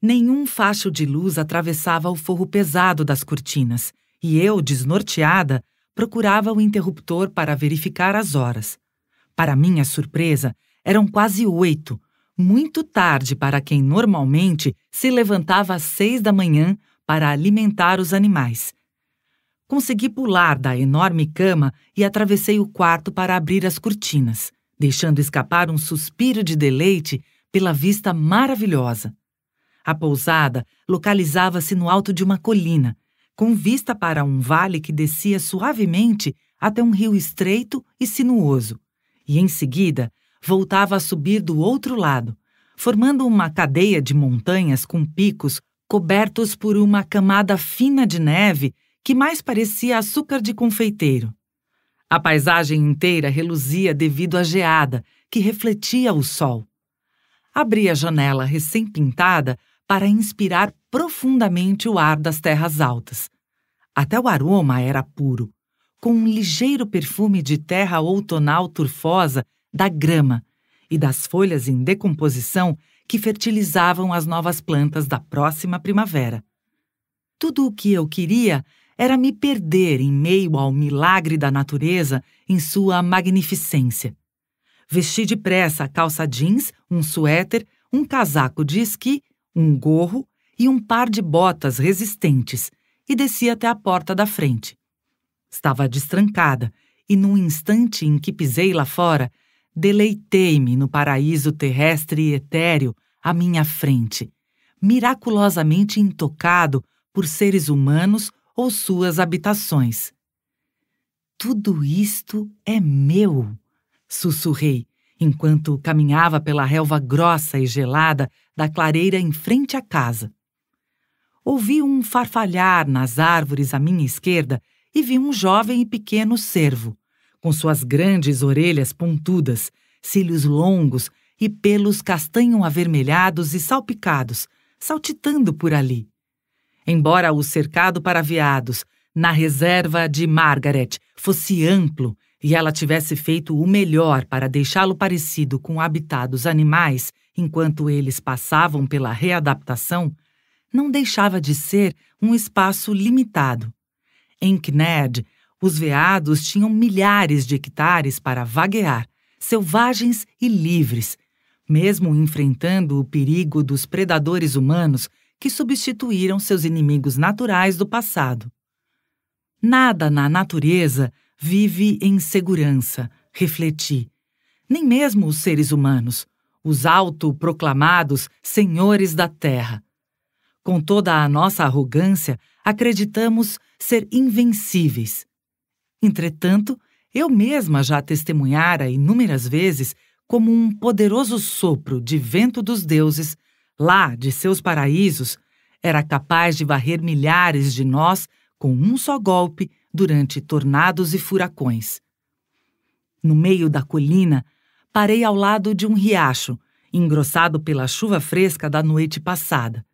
Nenhum facho de luz atravessava o forro pesado das cortinas, e eu, desnorteada, procurava o interruptor para verificar as horas. Para minha surpresa, eram quase oito, muito tarde para quem normalmente se levantava às seis da manhã para alimentar os animais. Consegui pular da enorme cama e atravessei o quarto para abrir as cortinas, deixando escapar um suspiro de deleite pela vista maravilhosa. A pousada localizava-se no alto de uma colina, com vista para um vale que descia suavemente até um rio estreito e sinuoso, e em seguida voltava a subir do outro lado, formando uma cadeia de montanhas com picos cobertos por uma camada fina de neve que mais parecia açúcar de confeiteiro. A paisagem inteira reluzia devido à geada, que refletia o sol. Abri a janela recém-pintada para inspirar profundamente o ar das terras altas. Até o aroma era puro, com um ligeiro perfume de terra outonal turfosa da grama e das folhas em decomposição que fertilizavam as novas plantas da próxima primavera. Tudo o que eu queria era me perder em meio ao milagre da natureza em sua magnificência. Vesti depressa calça jeans, um suéter, um casaco de esqui, um gorro e um par de botas resistentes e desci até a porta da frente. Estava destrancada e, num instante em que pisei lá fora, deleitei-me no paraíso terrestre e etéreo à minha frente, miraculosamente intocado por seres humanos ou suas habitações. Tudo isto é meu, sussurrei, enquanto caminhava pela relva grossa e gelada da clareira em frente à casa. Ouvi um farfalhar nas árvores à minha esquerda e vi um jovem e pequeno cervo, com suas grandes orelhas pontudas, cílios longos e pelos castanho avermelhados e salpicados, saltitando por ali. Embora o cercado para veados, na reserva de Margaret, fosse amplo e ela tivesse feito o melhor para deixá-lo parecido com habitados animais enquanto eles passavam pela readaptação, não deixava de ser um espaço limitado. Em Kned, os veados tinham milhares de hectares para vaguear, selvagens e livres, mesmo enfrentando o perigo dos predadores humanos que substituíram seus inimigos naturais do passado. Nada na natureza vive em segurança, refleti. Nem mesmo os seres humanos, os autoproclamados senhores da terra. Com toda a nossa arrogância, acreditamos ser invencíveis. Entretanto, eu mesma já testemunhara inúmeras vezes como um poderoso sopro de vento dos deuses, lá de seus paraísos, era capaz de varrer milhares de nós com um só golpe durante tornados e furacões. No meio da colina, parei ao lado de um riacho, engrossado pela chuva fresca da noite passada.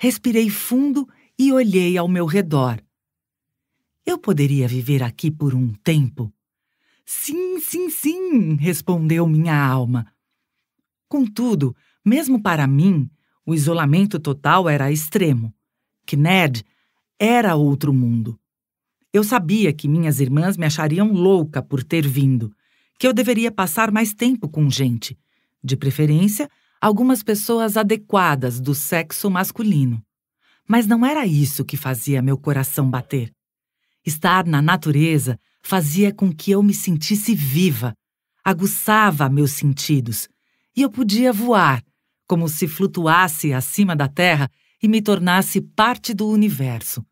Respirei fundo e olhei ao meu redor. Eu poderia viver aqui por um tempo? Sim, sim, sim, respondeu minha alma. Contudo, mesmo para mim, o isolamento total era extremo. Kned era outro mundo. Eu sabia que minhas irmãs me achariam louca por ter vindo, que eu deveria passar mais tempo com gente, de preferência, algumas pessoas adequadas do sexo masculino. Mas não era isso que fazia meu coração bater. Estar na natureza fazia com que eu me sentisse viva, aguçava meus sentidos, e eu podia voar, como se flutuasse acima da terra e me tornasse parte do universo.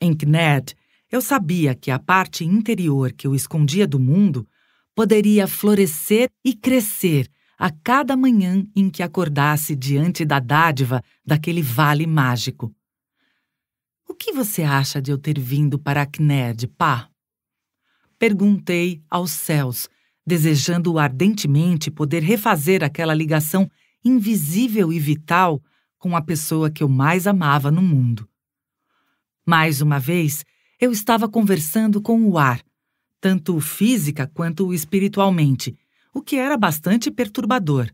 Em Kned, eu sabia que a parte interior que eu escondia do mundo poderia florescer e crescer a cada manhã em que acordasse diante da dádiva daquele vale mágico. O que você acha de eu ter vindo para Acned, pá? Perguntei aos céus, desejando ardentemente poder refazer aquela ligação invisível e vital com a pessoa que eu mais amava no mundo. Mais uma vez, eu estava conversando com o ar, tanto física quanto espiritualmente, o que era bastante perturbador.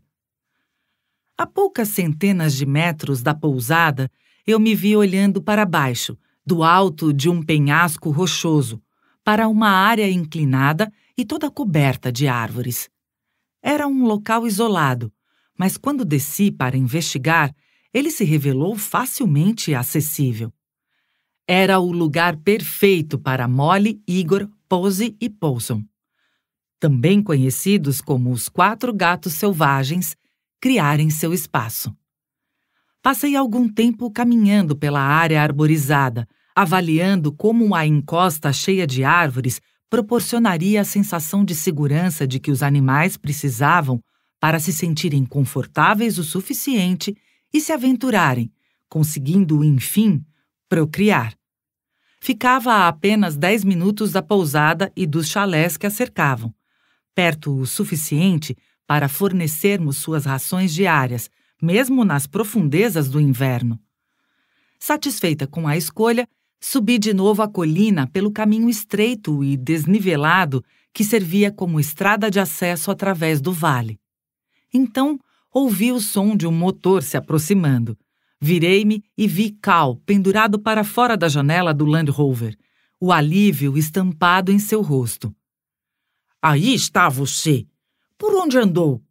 A poucas centenas de metros da pousada, eu me vi olhando para baixo, do alto de um penhasco rochoso, para uma área inclinada e toda coberta de árvores. Era um local isolado, mas quando desci para investigar, ele se revelou facilmente acessível. Era o lugar perfeito para Molly, Igor, Pose e Poulson. Também conhecidos como os quatro gatos selvagens, criarem seu espaço. Passei algum tempo caminhando pela área arborizada, avaliando como a encosta cheia de árvores proporcionaria a sensação de segurança de que os animais precisavam para se sentirem confortáveis o suficiente e se aventurarem, conseguindo, enfim, procriar ficava a apenas dez minutos da pousada e dos chalés que a cercavam, perto o suficiente para fornecermos suas rações diárias, mesmo nas profundezas do inverno. Satisfeita com a escolha, subi de novo a colina pelo caminho estreito e desnivelado que servia como estrada de acesso através do vale. Então, ouvi o som de um motor se aproximando. Virei-me e vi Cal pendurado para fora da janela do Land Rover, o alívio estampado em seu rosto. Aí está você! Por onde andou?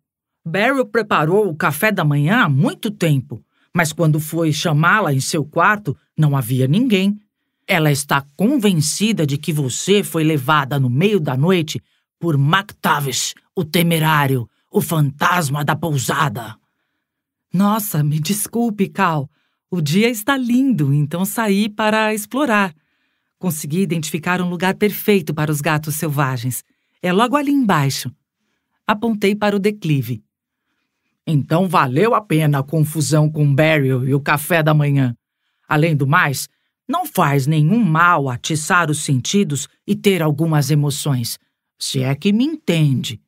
Beryl preparou o café da manhã há muito tempo, mas quando foi chamá-la em seu quarto, não havia ninguém. Ela está convencida de que você foi levada no meio da noite por MacTavish, o temerário, o fantasma da pousada. Nossa, me desculpe, Cal. O dia está lindo, então saí para explorar. Consegui identificar um lugar perfeito para os gatos selvagens. É logo ali embaixo. Apontei para o declive. Então valeu a pena a confusão com Barry e o café da manhã. Além do mais, não faz nenhum mal atiçar os sentidos e ter algumas emoções, se é que me entende.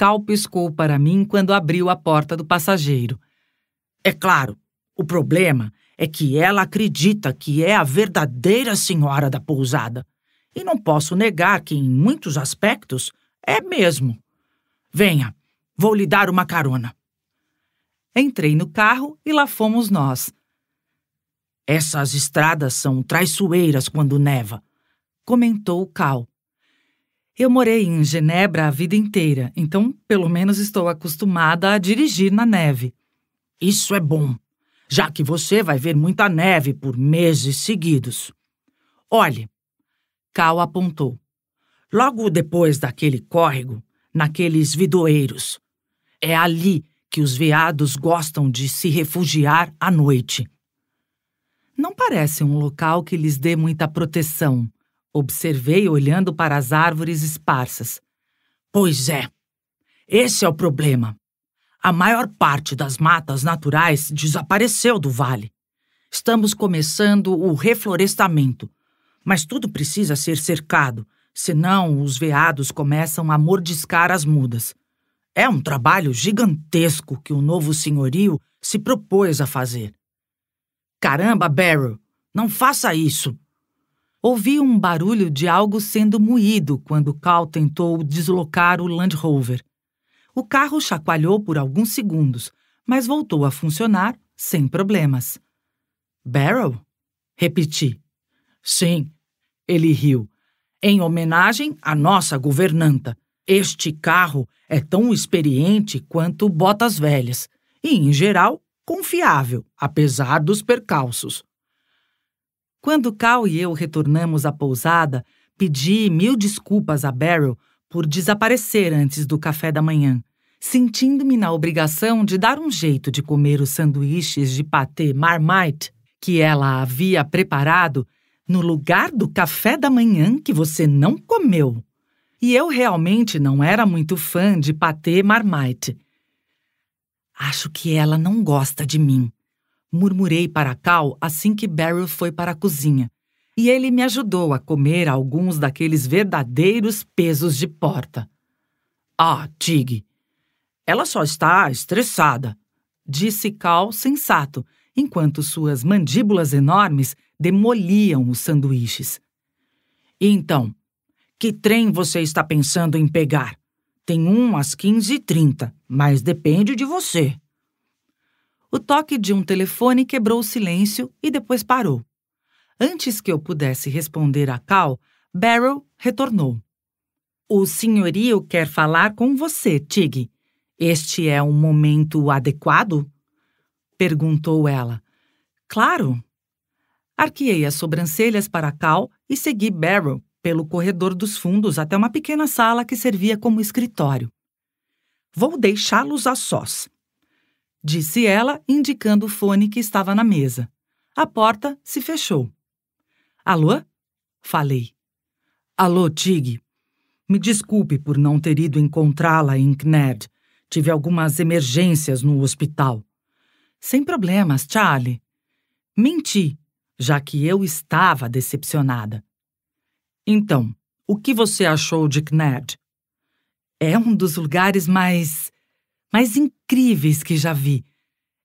Cal piscou para mim quando abriu a porta do passageiro. É claro, o problema é que ela acredita que é a verdadeira senhora da pousada. E não posso negar que, em muitos aspectos, é mesmo. Venha, vou lhe dar uma carona. Entrei no carro e lá fomos nós. Essas estradas são traiçoeiras quando neva, comentou Cal. Eu morei em Genebra a vida inteira, então pelo menos estou acostumada a dirigir na neve. Isso é bom, já que você vai ver muita neve por meses seguidos. Olhe, Cal apontou. Logo depois daquele córrego, naqueles vidoeiros. É ali que os veados gostam de se refugiar à noite. Não parece um local que lhes dê muita proteção, Observei olhando para as árvores esparsas. Pois é, esse é o problema. A maior parte das matas naturais desapareceu do vale. Estamos começando o reflorestamento, mas tudo precisa ser cercado, senão os veados começam a mordiscar as mudas. É um trabalho gigantesco que o novo senhorio se propôs a fazer. Caramba, Barrow, não faça isso! Ouvi um barulho de algo sendo moído quando Cal tentou deslocar o Land Rover. O carro chacoalhou por alguns segundos, mas voltou a funcionar sem problemas. Barrel? Repeti. Sim, ele riu. Em homenagem à nossa governanta. Este carro é tão experiente quanto botas velhas e, em geral, confiável, apesar dos percalços. Quando Cal e eu retornamos à pousada, pedi mil desculpas a Beryl por desaparecer antes do café da manhã, sentindo-me na obrigação de dar um jeito de comer os sanduíches de patê Marmite que ela havia preparado no lugar do café da manhã que você não comeu. E eu realmente não era muito fã de patê Marmite. Acho que ela não gosta de mim, murmurei para Cal assim que Beryl foi para a cozinha, e ele me ajudou a comer alguns daqueles verdadeiros pesos de porta. Ah, Tig, ela só está estressada, disse Cal sensato, enquanto suas mandíbulas enormes demoliam os sanduíches. então, que trem você está pensando em pegar? Tem um às 15h30, mas depende de você. O toque de um telefone quebrou o silêncio e depois parou. Antes que eu pudesse responder a Cal, Barrow retornou. O senhorio quer falar com você, Tig. Este é um momento adequado? Perguntou ela. Claro. Arqueei as sobrancelhas para Cal e segui Barrow pelo corredor dos fundos até uma pequena sala que servia como escritório. Vou deixá-los a sós, disse ela, indicando o fone que estava na mesa. A porta se fechou. Alô? Falei. Alô, Tig. Me desculpe por não ter ido encontrá-la em Kned. Tive algumas emergências no hospital. Sem problemas, Charlie. Menti, já que eu estava decepcionada. Então, o que você achou de Kned? É um dos lugares mais mais incríveis que já vi.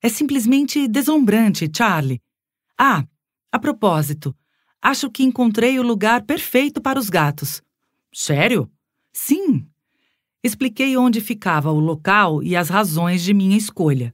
É simplesmente deslumbrante, Charlie. Ah, a propósito, acho que encontrei o lugar perfeito para os gatos. Sério? Sim. Expliquei onde ficava o local e as razões de minha escolha.